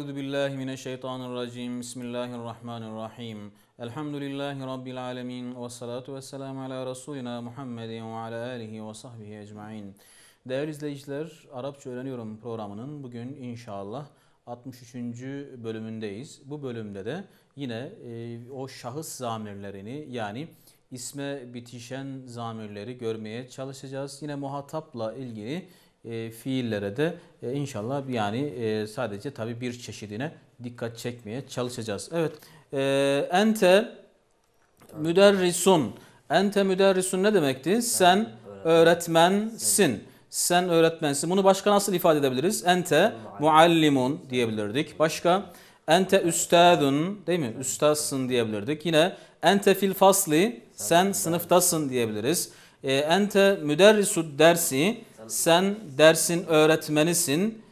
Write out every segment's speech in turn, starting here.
Euzu billahi mineşşeytanirracim. Bismillahirrahmanirrahim. Elhamdülillahi rabbil alamin ve salatu vesselam ala resulina Muhammedin ve ala alihi ve sahbihi ecmaîn. Değerli izleyiciler, Arapça öğreniyorum programının bugün inşallah 63. bölümündeyiz. Bu bölümde de yine e, o şahıs zamirlerini yani isme bitişen zamirleri görmeye çalışacağız. Yine muhatapla ilgili e, fiillere de e, inşallah yani e, sadece tabi bir çeşidine dikkat çekmeye çalışacağız. Evet. E, ente müderrisun. Ente müderrisun ne demekti? Sen öğretmensin. Sen öğretmensin. Bunu başka nasıl ifade edebiliriz? Ente muallimun diyebilirdik. Başka? Ente üstadun değil mi? Üstazsın diyebilirdik. Yine ente fil fasli sen sınıftasın diyebiliriz. E, ente müderrisud dersi sen dersin öğretmenisin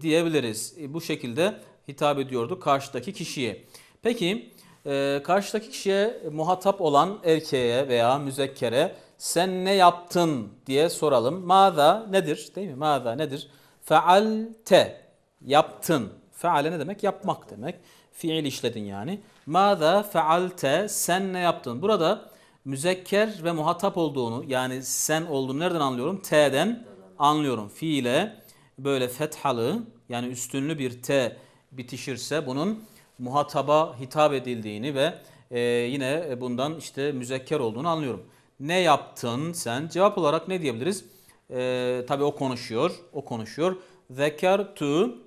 diyebiliriz. E, bu şekilde hitap ediyordu karşıdaki kişiye. Peki e, karşıdaki kişiye muhatap olan erkeğe veya müzekkere sen ne yaptın diye soralım. Mada nedir değil mi? Mada nedir? Fealte yaptın. Feale ne demek? Yapmak demek. Fiil işledin yani. Mada fealte sen ne yaptın? Burada müzekker ve muhatap olduğunu yani sen olduğunu nereden anlıyorum? T'den anlıyorum. Fiile böyle fethalı yani üstünlü bir T bitişirse bunun muhataba hitap edildiğini ve e, yine bundan işte müzekker olduğunu anlıyorum. Ne yaptın sen? Cevap olarak ne diyebiliriz? E, tabii o konuşuyor, o konuşuyor. Zekertu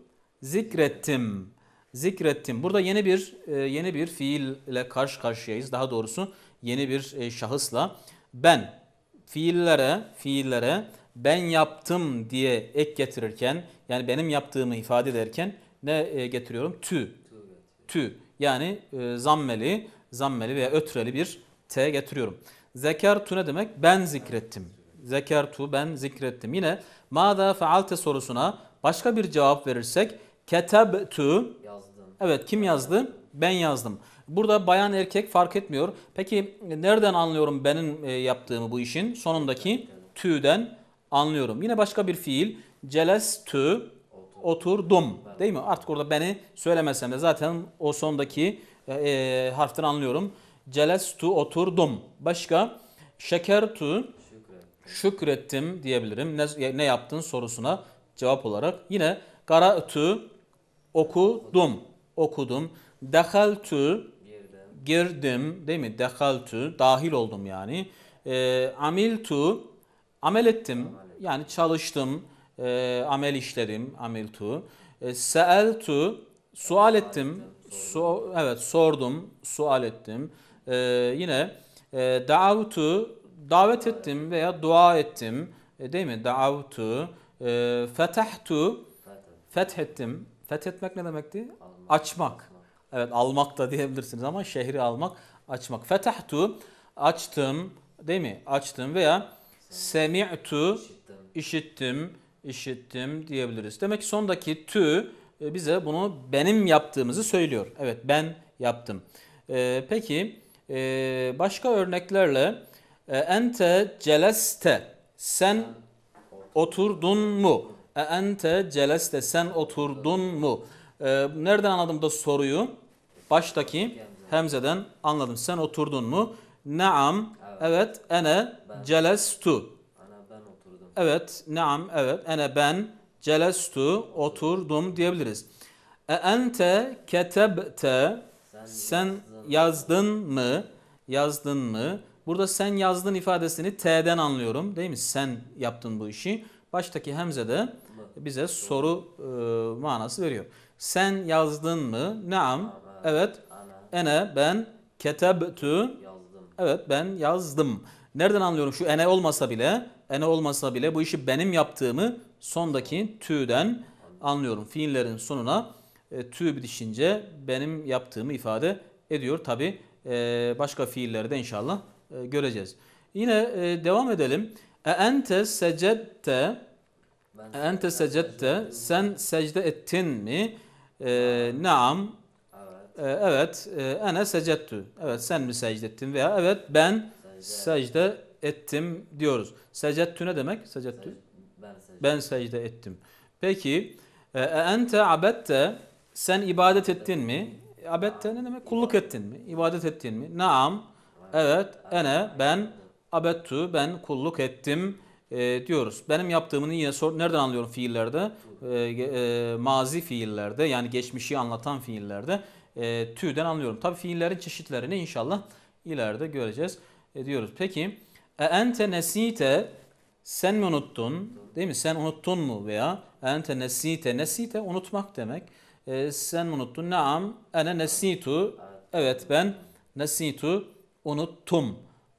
zikrettim. Zikrettim. Burada yeni bir e, yeni bir fiille karşı karşıyayız. Daha doğrusu yeni bir e, şahısla. Ben fiillere, fiillere ben yaptım diye ek getirirken yani benim yaptığımı ifade ederken ne e, getiriyorum? Tü. Tü. Yani e, zammeli, zammeli veya ötreli bir T getiriyorum. Zekertu ne demek? Ben zikrettim. Zekertu ben zikrettim. Yine mada fealte sorusuna başka bir cevap verirsek ketebtu. Yazdım. Evet kim yazdı? Ben yazdım. Burada bayan erkek fark etmiyor. Peki nereden anlıyorum benim e, yaptığımı bu işin? Sonundaki tü'den anlıyorum. Yine başka bir fiil. Celestü oturdum. Değil mi? Artık orada beni söylemesem de zaten o sondaki e, e, harften anlıyorum. Celestu oturdum. Başka şekertu şükrettim diyebilirim. Ne, ne yaptın sorusuna cevap olarak. Yine karatu okudum. Okudum. Dehaltu girdim. Değil mi? Dehaltu dahil oldum yani. E, amiltu Amel ettim. Yani çalıştım. E, amel işledim. Amiltu. E, ee, seeltu. Sual ettim. So, evet sordum. Sual ettim. E, yine e, davutu. Davet ettim veya dua ettim. E, değil mi? Davutu. E, fetahtu. Fethettim. Fethetmek ne demekti? Açmak. Evet almak da diyebilirsiniz ama şehri almak, açmak. Fetahtu açtım değil mi? Açtım veya Semi'tu işittim, işittim diyebiliriz. Demek ki sondaki tü e, bize bunu benim yaptığımızı söylüyor. Evet ben yaptım. Ee, peki e, başka örneklerle e, ente celeste sen oturdun mu? E, ente celeste sen oturdun mu? E, nereden anladım da soruyu? Baştaki hemzeden anladım. Sen oturdun mu? Naam Evet. Ene ben. celestu. Ana ben oturdum. Evet. Naam. Evet. Ene ben celestu oturdum diyebiliriz. E ente ketebte sen, yazdın, mı? Yazdın mı? Burada sen yazdın ifadesini T'den anlıyorum değil mi? Sen yaptın bu işi. Baştaki hemze de bize soru e, manası veriyor. Sen yazdın mı? Naam. Evet. Ene ben ketebtü Evet ben yazdım. Nereden anlıyorum şu ene olmasa bile, ene olmasa bile bu işi benim yaptığımı sondaki tü'den anlıyorum. Fiillerin sonuna e, tü bitişince benim yaptığımı ifade ediyor. Tabi e, başka fiilleri de inşallah e, göreceğiz. Yine e, devam edelim. E ente secette e ente secette sen secde ettin mi? E, naam ee, evet e, ene secettü. Evet sen mi secde veya evet ben secde, ettim diyoruz. Secettü ne demek? Secettü. ben, secde. ben secde ettim. Peki e, e, ente abette sen ibadet ettin mi? Abette ne demek? Kulluk ettin mi? İbadet ettin mi? Naam. Evet. Ene ben abettu ben kulluk ettim e, diyoruz. Benim yaptığımını yine sor, nereden anlıyorum fiillerde? E, e, mazi fiillerde yani geçmişi anlatan fiillerde e, tüden anlıyorum. Tabi fiillerin çeşitlerini inşallah ileride göreceğiz e, diyoruz. Peki e ente nesite sen mi unuttun? Değil mi? Sen unuttun mu veya e ente nesite nesite unutmak demek. E, sen unuttun? Naam ene nesitu. Evet ben nesitu unuttum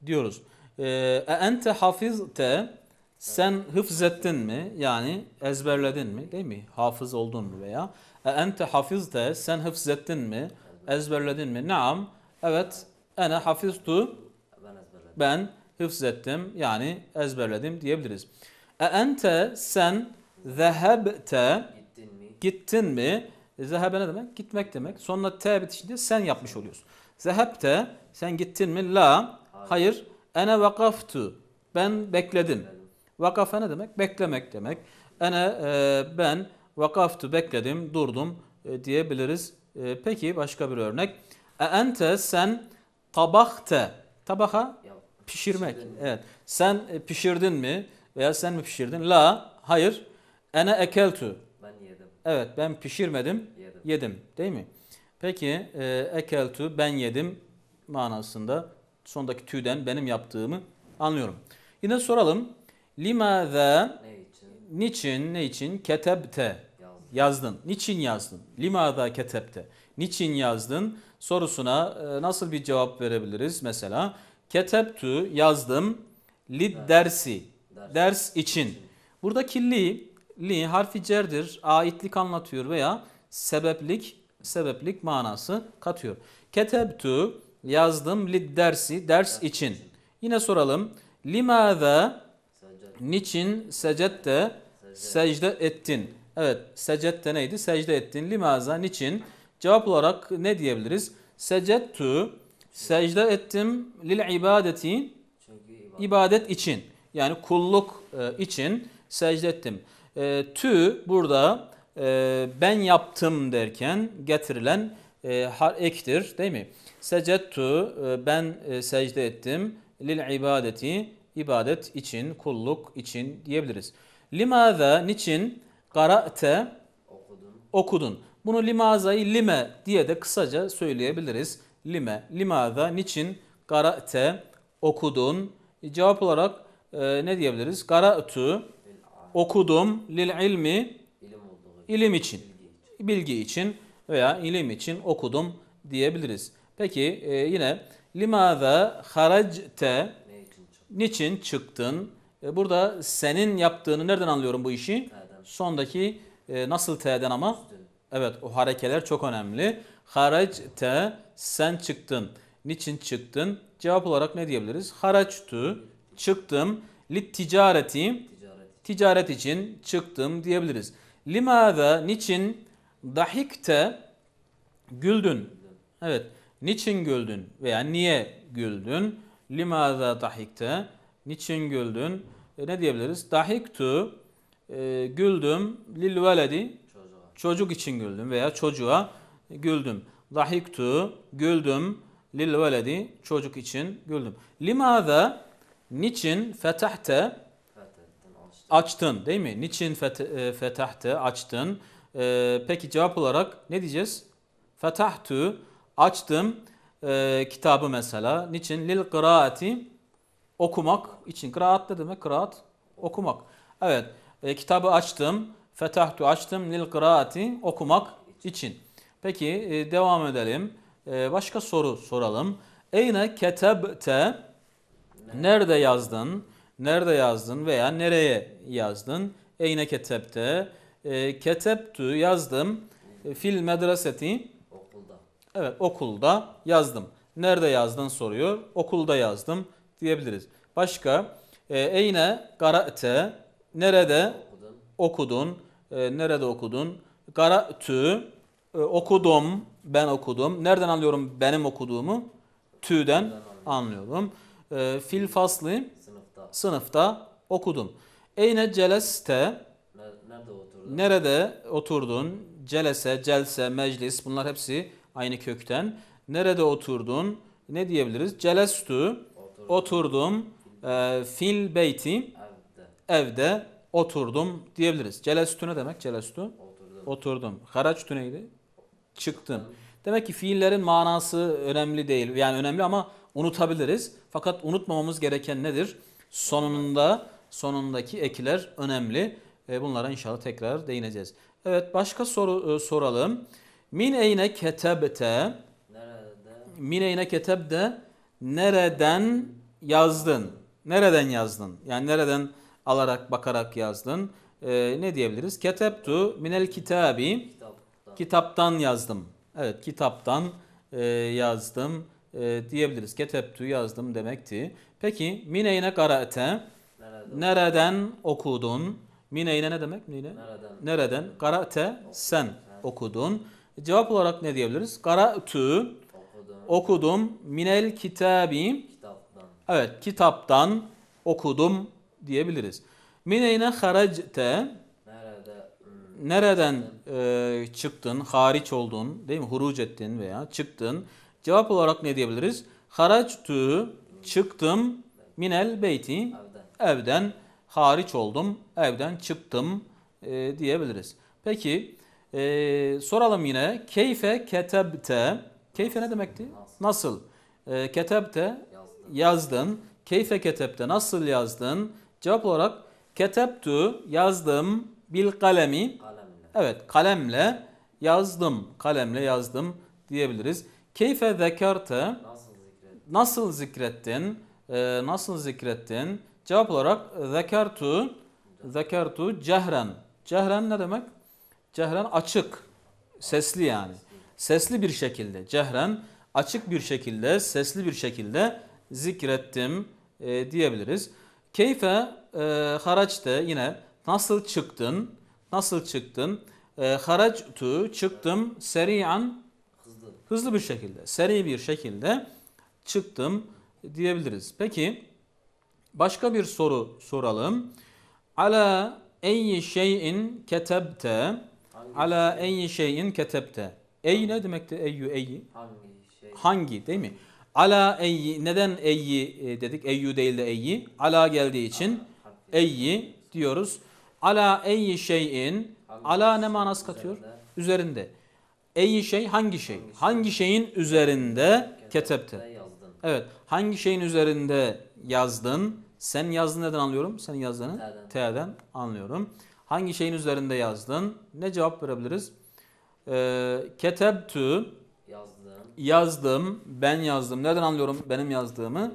diyoruz. E, e ente hafizte sen hıfzettin mi? Yani ezberledin mi? Değil mi? Hafız oldun mu veya? E ente hafizte sen hıfz ettin mi? Ezberledin mi? Naam. Evet. Ene hafiztu ben hıfz ettim yani ezberledim diyebiliriz. E ente sen zehebte gittin mi? Gittin Zehebe ne demek? Gitmek demek. Sonra te bitişince sen yapmış oluyorsun. Zehebte sen gittin mi? La. Hayır. Ene vakaftu. Ben bekledim. Vakafe ne demek? Beklemek demek. Ene e, ben vakaftu bekledim, durdum e, diyebiliriz. E, peki başka bir örnek. E ente sen tabakte. Tabaha pişirmek. Evet. Sen e, pişirdin mi? Veya sen mi pişirdin? La. Hayır. Ene ekeltu. Ben yedim. Evet ben pişirmedim. Yedim. yedim değil mi? Peki e, ekeltu ben yedim manasında sondaki tüden benim yaptığımı anlıyorum. Yine soralım. Limâzâ niçin ne için ketebte yazdın. Niçin yazdın? Limada ketebte. Niçin yazdın sorusuna e, nasıl bir cevap verebiliriz? Mesela ketebtu yazdım lid dersi. Ders, için. Buradaki li, li harfi cerdir. Aitlik anlatıyor veya sebeplik sebeplik manası katıyor. Ketebtu yazdım lid dersi ders için. Yine soralım. Limada niçin secette Secde ettin. Evet secette neydi? Secde ettin. Limaza niçin? Cevap olarak ne diyebiliriz? Secettu secde ettim lil ibadeti ibadet için. Yani kulluk e, için secde ettim. E, tü burada e, ben yaptım derken getirilen e, har ektir değil mi? Secettu e, ben e, secde ettim lil ibadeti ibadet için, kulluk için diyebiliriz. Limaza niçin kara'te okudun. okudun. Bunu limazayı lime diye de kısaca söyleyebiliriz. Lime, limaza niçin kara'te okudun. E, cevap olarak e, ne diyebiliriz? Kara'tu okudum lil ilmi ilim için, bilgi için veya ilim için okudum diyebiliriz. Peki e, yine limaza haracte niçin çıktın? E, burada senin yaptığını nereden anlıyorum bu işi? Sondaki e, nasıl T'den ama? Evet o harekeler çok önemli. Harac T sen çıktın. Niçin çıktın? Cevap olarak ne diyebiliriz? Haraçtu çıktım. Lit ticareti ticaret. için çıktım diyebiliriz. Limaza niçin dahikte güldün? Evet. Niçin güldün veya niye güldün? Limaza dahikte Niçin güldün? E, ne diyebiliriz? Dahiktu e, güldüm lil veledi çocuk için güldüm veya çocuğa güldüm. Dahiktu güldüm lil veledi çocuk için güldüm. Limada niçin fetahte açtın değil mi? Niçin e, fetahte açtın? Ee, peki cevap olarak ne diyeceğiz? Fetahtu açtım e, kitabı mesela. Niçin? Lil kıraati Okumak için. Kıraat ne demek? Kıraat okumak. Evet. E, kitabı açtım. Fetahtu açtım. Lil kıraati okumak için. Peki e, devam edelim. E, başka soru soralım. Eyne ketebte nerede yazdın? Nerede yazdın veya nereye yazdın? Eyne ketebte e, ketebtü yazdım. E, fil medreseti okulda. Evet okulda yazdım. Nerede yazdın soruyor. Okulda yazdım diyebiliriz. Başka e, eyne gara'te nerede okudun? E, nerede okudun? Gara'tü e, okudum ben okudum. Nereden anlıyorum benim okuduğumu? Tü'den anlıyorum. fil fasli sınıfta. sınıfta okudum. Eyne celeste nerede oturdun? Nerede Celese, celse, meclis bunlar hepsi aynı kökten. Nerede oturdun? Ne diyebiliriz? Celestu oturdum e, fil beyti evde oturdum diyebiliriz. Celestü ne demek? Celestü oturdum. oturdum. Haraçtü neydi? Çıktım. Demek ki fiillerin manası önemli değil. Yani önemli ama unutabiliriz. Fakat unutmamamız gereken nedir? Sonunda sonundaki ekler önemli. E, bunlara inşallah tekrar değineceğiz. Evet başka soru e, soralım. Min eyne ketebte Nerede? Min eyne ketebde nereden yazdın? Nereden yazdın? Yani nereden alarak bakarak yazdın? Ee, ne diyebiliriz? Ketebtu minel kitabi. Kitaptan, kitaptan yazdım. Evet kitaptan e, yazdım e, diyebiliriz. Ketebtu yazdım demekti. Peki mineyne karaete. Nereden, okudun? Mineyne ne demek? Mine? Nereden? Nereden? Karaete sen okudun. Cevap olarak ne diyebiliriz? Karatu okudum. Minel kitabi. Kitaptan. Evet kitaptan okudum diyebiliriz. Mineyne haracte. Nerede? Hmm. Nereden e, çıktın, hariç oldun, değil mi? Huruc ettin veya çıktın. Cevap olarak ne diyebiliriz? Haractu, çıktım, minel beyti, evden, evden hariç oldum, evden çıktım e, diyebiliriz. Peki, e, soralım yine. Keyfe ketebte, Keyfe ne demekti? Nasıl? E, ketebte yazdın. Keyfe ketebte nasıl yazdın? Cevap olarak ketebtu yazdım bil kalemi. Evet kalemle yazdım. Kalemle yazdım diyebiliriz. Keyfe zekerte nasıl zikrettin? E, nasıl zikrettin? Cevap olarak zekertu zekertu cehren. Cehren ne demek? Cehren açık, sesli yani sesli bir şekilde cehren açık bir şekilde sesli bir şekilde zikrettim e, diyebiliriz. Keyfe e, haraçte yine nasıl çıktın nasıl çıktın e, haractu çıktım seriyan hızlı. hızlı bir şekilde seri bir şekilde çıktım diyebiliriz. Peki başka bir soru soralım. Ala eyyi şeyin ketebte ala eyyi şeyin ketebte Ey ne demekti eyyü eyyi? Hangi şey? Hangi değil mi? Ala eyyi neden eyyi e, dedik? Eyyü değil de eyyi. Ala geldiği için eyyi diyoruz. Ala eyyi şeyin ala ne şey manas katıyor? Üzerinde. üzerinde. Eyyi şey hangi şey? Hangi, şey? şeyin üzerinde ketepte? Evet. Hangi şeyin üzerinde yazdın? Sen yazdın neden anlıyorum? Senin yazdığını T'den anlıyorum. Hangi şeyin üzerinde yazdın? Ne cevap verebiliriz? E, ketebtü yazdım. yazdım. Ben yazdım. Nereden anlıyorum benim yazdığımı?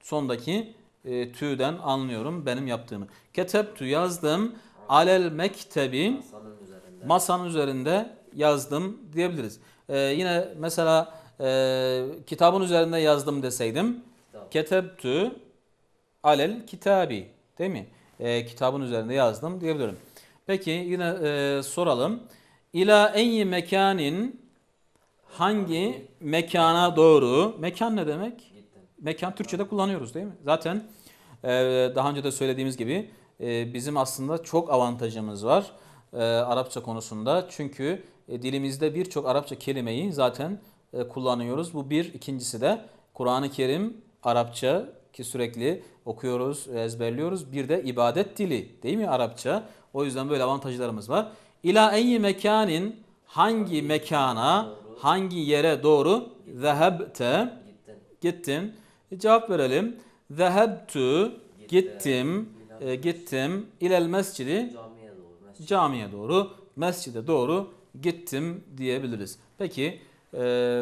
Sondaki e, tü'den anlıyorum benim yaptığımı. Ketebtü yazdım. Alel mektebi masanın üzerinde, masanın üzerinde yazdım diyebiliriz. E, yine mesela e, kitabın üzerinde yazdım deseydim. Kitap. Ketebtü alel kitabi değil mi? E, kitabın üzerinde yazdım diyebilirim. Peki yine e, soralım. İla eyyi mekanin hangi mekana doğru? Mekan ne demek? Mekan Türkçe'de kullanıyoruz değil mi? Zaten e, daha önce de söylediğimiz gibi e, bizim aslında çok avantajımız var e, Arapça konusunda. Çünkü dilimizde birçok Arapça kelimeyi zaten kullanıyoruz. Bu bir. ikincisi de Kur'an-ı Kerim Arapça ki sürekli okuyoruz, ezberliyoruz. Bir de ibadet dili değil mi Arapça? O yüzden böyle avantajlarımız var. İla eyyi mekanin hangi mekana, hangi yere doğru zehebte gittin. E, cevap verelim. Zehebtu gittim, e, gittim ilel mescidi camiye doğru, mescide doğru gittim diyebiliriz. Peki e,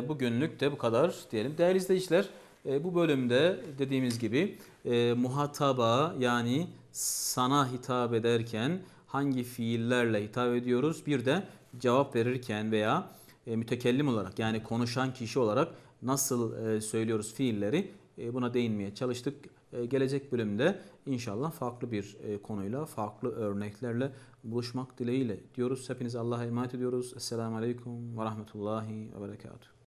bugünlük de bu kadar diyelim. Değerli izleyiciler e, bu bölümde dediğimiz gibi e, muhataba yani sana hitap ederken hangi fiillerle hitap ediyoruz? Bir de cevap verirken veya e, mütekellim olarak yani konuşan kişi olarak nasıl e, söylüyoruz fiilleri e, buna değinmeye çalıştık. E, gelecek bölümde inşallah farklı bir e, konuyla, farklı örneklerle buluşmak dileğiyle diyoruz. Hepinize Allah'a emanet ediyoruz. Esselamu Aleyküm ve Rahmetullahi ve Berekatuhu.